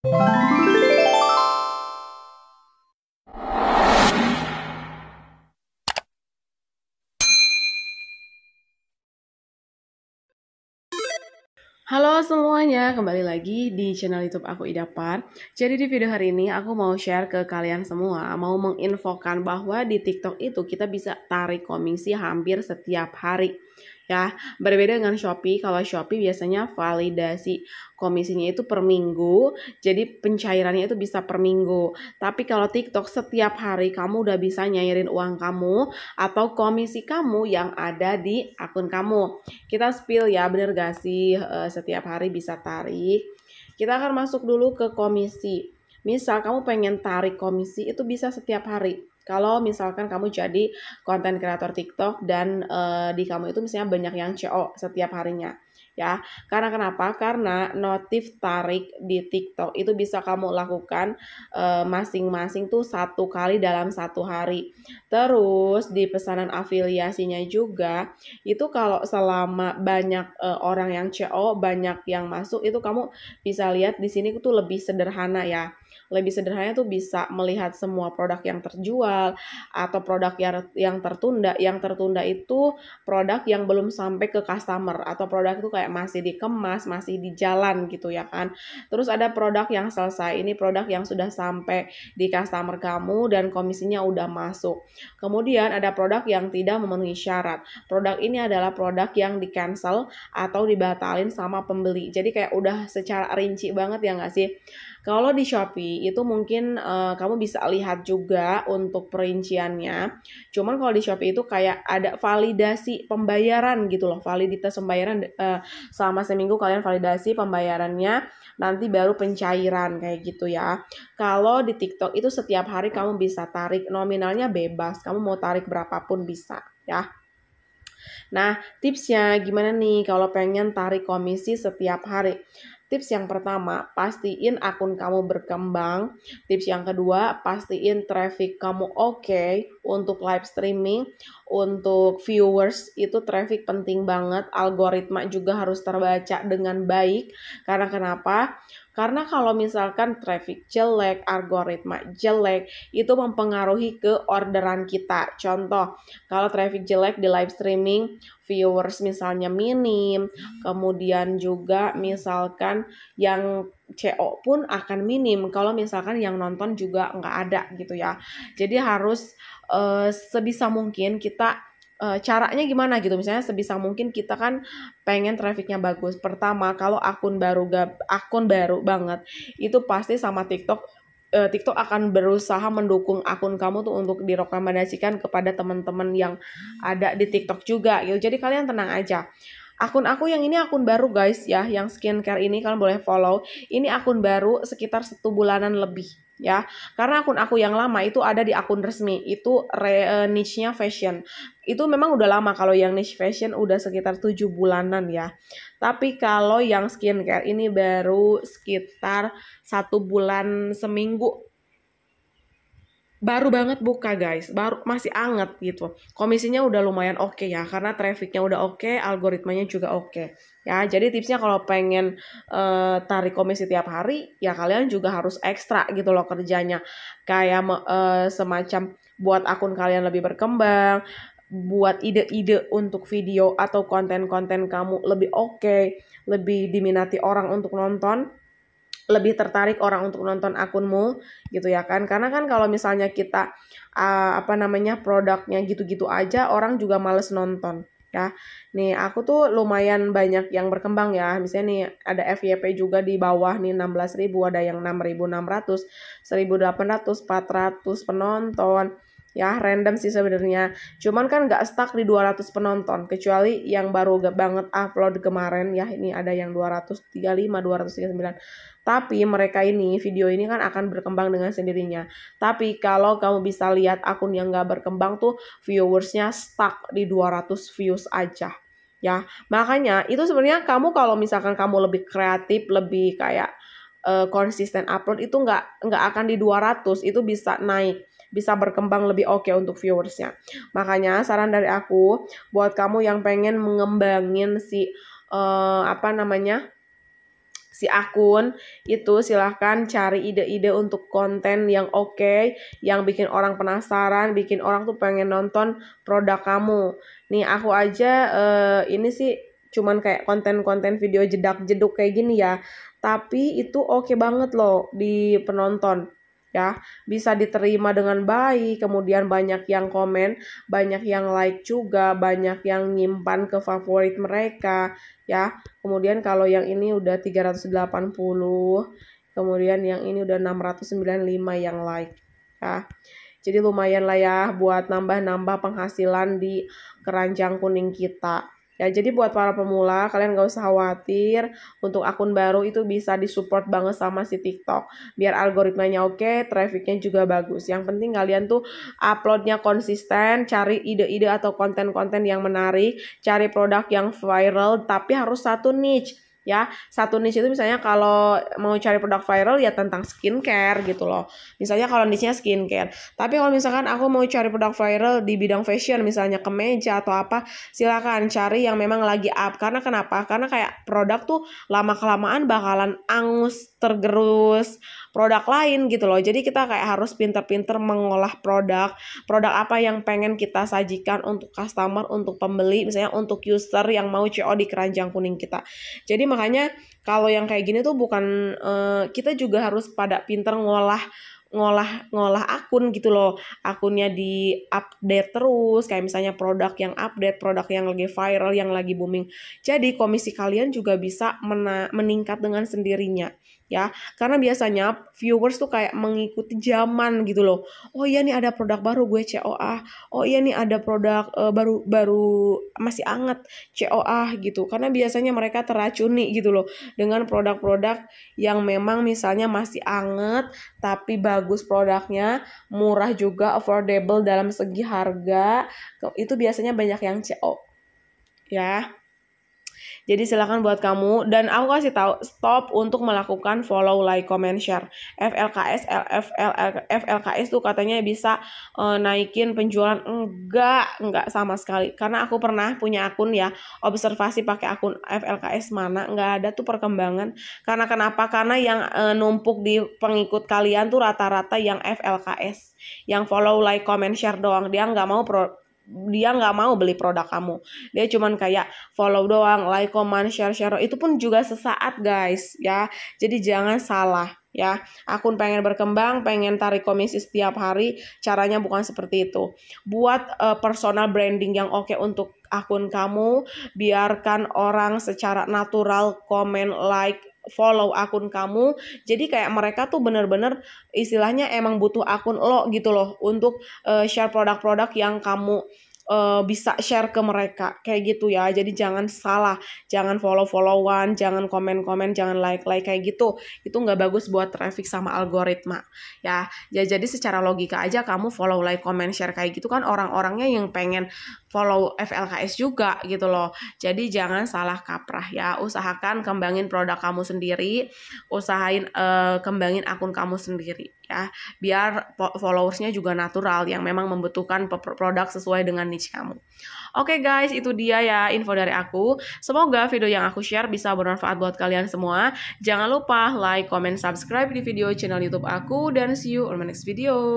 Halo semuanya, kembali lagi di channel YouTube aku Ida Idapar. Jadi di video hari ini aku mau share ke kalian semua, mau menginfokan bahwa di TikTok itu kita bisa tarik komisi hampir setiap hari ya. Berbeda dengan Shopee, kalau Shopee biasanya validasi komisinya itu per minggu, jadi pencairannya itu bisa per minggu. Tapi kalau TikTok setiap hari kamu udah bisa nyairin uang kamu atau komisi kamu yang ada di akun kamu. Kita spill ya, bener gak sih eh, setiap hari bisa tarik. Kita akan masuk dulu ke komisi. Misal kamu pengen tarik komisi itu bisa setiap hari. Kalau misalkan kamu jadi konten kreator TikTok dan uh, di kamu itu misalnya banyak yang CO setiap harinya ya. Karena kenapa? Karena notif tarik di TikTok itu bisa kamu lakukan masing eh, masing-masing tuh satu kali dalam satu hari. Terus di pesanan afiliasinya juga itu kalau selama banyak uh, orang yang CO, banyak yang masuk itu kamu bisa lihat di sini tuh lebih sederhana ya lebih sederhana tuh bisa melihat semua produk yang terjual atau produk yang yang tertunda yang tertunda itu produk yang belum sampai ke customer atau produk itu kayak masih dikemas masih di jalan gitu ya kan terus ada produk yang selesai ini produk yang sudah sampai di customer kamu dan komisinya udah masuk kemudian ada produk yang tidak memenuhi syarat produk ini adalah produk yang di cancel atau dibatalin sama pembeli jadi kayak udah secara rinci banget ya nggak sih kalau di Shopee itu mungkin uh, kamu bisa lihat juga untuk perinciannya. Cuman kalau di Shopee itu kayak ada validasi pembayaran gitu loh, validitas pembayaran uh, selama seminggu kalian validasi pembayarannya, nanti baru pencairan kayak gitu ya. Kalau di TikTok itu setiap hari kamu bisa tarik nominalnya bebas, kamu mau tarik berapapun bisa ya. Nah, tipsnya gimana nih kalau pengen tarik komisi setiap hari? Tips yang pertama, pastiin akun kamu berkembang. Tips yang kedua, pastiin traffic kamu oke okay untuk live streaming untuk viewers itu traffic penting banget, algoritma juga harus terbaca dengan baik. Karena kenapa? Karena kalau misalkan traffic jelek, algoritma jelek, itu mempengaruhi ke orderan kita. Contoh, kalau traffic jelek di live streaming, viewers misalnya minim, kemudian juga misalkan yang CO pun akan minim kalau misalkan yang nonton juga nggak ada gitu ya. Jadi harus uh, sebisa mungkin kita eh, caranya gimana gitu misalnya sebisa mungkin kita kan pengen trafficnya bagus. Pertama kalau akun baru gab, akun baru banget itu pasti sama TikTok eh, TikTok akan berusaha mendukung akun kamu tuh untuk direkomendasikan kepada teman-teman yang ada di TikTok juga gitu. Jadi kalian tenang aja. Akun aku yang ini akun baru guys ya, yang skincare ini kalian boleh follow. Ini akun baru sekitar satu bulanan lebih ya. Karena akun aku yang lama itu ada di akun resmi, itu re, uh, niche-nya fashion. Itu memang udah lama kalau yang niche fashion udah sekitar tujuh bulanan ya. Tapi kalau yang skincare ini baru sekitar satu bulan seminggu baru banget buka guys, baru masih anget gitu. Komisinya udah lumayan oke okay ya, karena trafficnya udah oke, okay, algoritmanya juga oke. Okay. Ya, jadi tipsnya kalau pengen uh, tarik komisi tiap hari, ya kalian juga harus ekstra gitu loh kerjanya. Kayak uh, semacam buat akun kalian lebih berkembang, buat ide-ide untuk video atau konten-konten kamu lebih oke, okay, lebih diminati orang untuk nonton lebih tertarik orang untuk nonton akunmu gitu ya kan karena kan kalau misalnya kita uh, apa namanya produknya gitu-gitu aja orang juga males nonton ya nih aku tuh lumayan banyak yang berkembang ya misalnya nih ada FYP juga di bawah nih ribu, ada yang 6.600 1.800 400 penonton ya random sih sebenarnya cuman kan nggak stuck di 200 penonton kecuali yang baru banget upload kemarin ya ini ada yang 235 239 tapi mereka ini video ini kan akan berkembang dengan sendirinya tapi kalau kamu bisa lihat akun yang nggak berkembang tuh viewersnya stuck di 200 views aja ya makanya itu sebenarnya kamu kalau misalkan kamu lebih kreatif lebih kayak uh, konsisten upload itu nggak nggak akan di 200 itu bisa naik bisa berkembang lebih oke okay untuk viewersnya. Makanya saran dari aku buat kamu yang pengen mengembangin si uh, apa namanya si akun itu silahkan cari ide-ide untuk konten yang oke okay, yang bikin orang penasaran bikin orang tuh pengen nonton produk kamu nih aku aja uh, ini sih cuman kayak konten-konten video jedak-jeduk kayak gini ya tapi itu oke okay banget loh di penonton ya bisa diterima dengan baik kemudian banyak yang komen banyak yang like juga banyak yang nyimpan ke favorit mereka ya kemudian kalau yang ini udah 380 kemudian yang ini udah 695 yang like ya jadi lumayan lah ya buat nambah-nambah penghasilan di keranjang kuning kita Ya, jadi buat para pemula, kalian gak usah khawatir. Untuk akun baru itu bisa disupport banget sama si TikTok. Biar algoritmanya oke, okay, trafficnya juga bagus. Yang penting kalian tuh uploadnya konsisten, cari ide-ide atau konten-konten yang menarik, cari produk yang viral, tapi harus satu niche ya satu niche itu misalnya kalau mau cari produk viral ya tentang skincare gitu loh misalnya kalau niche-nya skincare tapi kalau misalkan aku mau cari produk viral di bidang fashion misalnya kemeja atau apa silakan cari yang memang lagi up karena kenapa karena kayak produk tuh lama kelamaan bakalan angus tergerus produk lain gitu loh jadi kita kayak harus pinter-pinter mengolah produk produk apa yang pengen kita sajikan untuk customer untuk pembeli misalnya untuk user yang mau CO di keranjang kuning kita jadi makanya kalau yang kayak gini tuh bukan uh, kita juga harus pada pinter ngolah ngolah ngolah akun gitu loh akunnya di update terus kayak misalnya produk yang update produk yang lagi viral yang lagi booming jadi komisi kalian juga bisa mena meningkat dengan sendirinya ya karena biasanya viewers tuh kayak mengikuti zaman gitu loh oh iya nih ada produk baru gue COA oh iya nih ada produk uh, baru baru masih anget COA gitu karena biasanya mereka teracuni gitu loh dengan produk-produk yang memang misalnya masih anget tapi bagus produknya murah juga affordable dalam segi harga itu biasanya banyak yang CO ya jadi silahkan buat kamu dan aku kasih tahu stop untuk melakukan follow, like, comment, share. FLKS, LFL, FLKS tuh katanya bisa uh, naikin penjualan enggak, enggak sama sekali. Karena aku pernah punya akun ya observasi pakai akun FLKS mana enggak ada tuh perkembangan. Karena kenapa? Karena yang uh, numpuk di pengikut kalian tuh rata-rata yang FLKS, yang follow, like, comment, share doang. Dia enggak mau pro dia nggak mau beli produk kamu dia cuman kayak follow doang like comment share share itu pun juga sesaat guys ya jadi jangan salah ya akun pengen berkembang pengen tarik komisi setiap hari caranya bukan seperti itu buat uh, personal branding yang oke okay untuk akun kamu biarkan orang secara natural komen like follow akun kamu. Jadi kayak mereka tuh bener-bener istilahnya emang butuh akun lo gitu loh untuk uh, share produk-produk yang kamu uh, bisa share ke mereka kayak gitu ya. Jadi jangan salah, jangan follow-followan, jangan komen-komen, jangan like-like kayak gitu. Itu nggak bagus buat traffic sama algoritma ya. Ya jadi secara logika aja kamu follow, like, komen, share kayak gitu kan orang-orangnya yang pengen follow FLKS juga gitu loh. Jadi jangan salah kaprah ya. Usahakan kembangin produk kamu sendiri, usahain uh, kembangin akun kamu sendiri ya. Biar followersnya juga natural yang memang membutuhkan produk sesuai dengan niche kamu. Oke okay guys, itu dia ya info dari aku. Semoga video yang aku share bisa bermanfaat buat kalian semua. Jangan lupa like, comment, subscribe di video channel YouTube aku dan see you on my next video.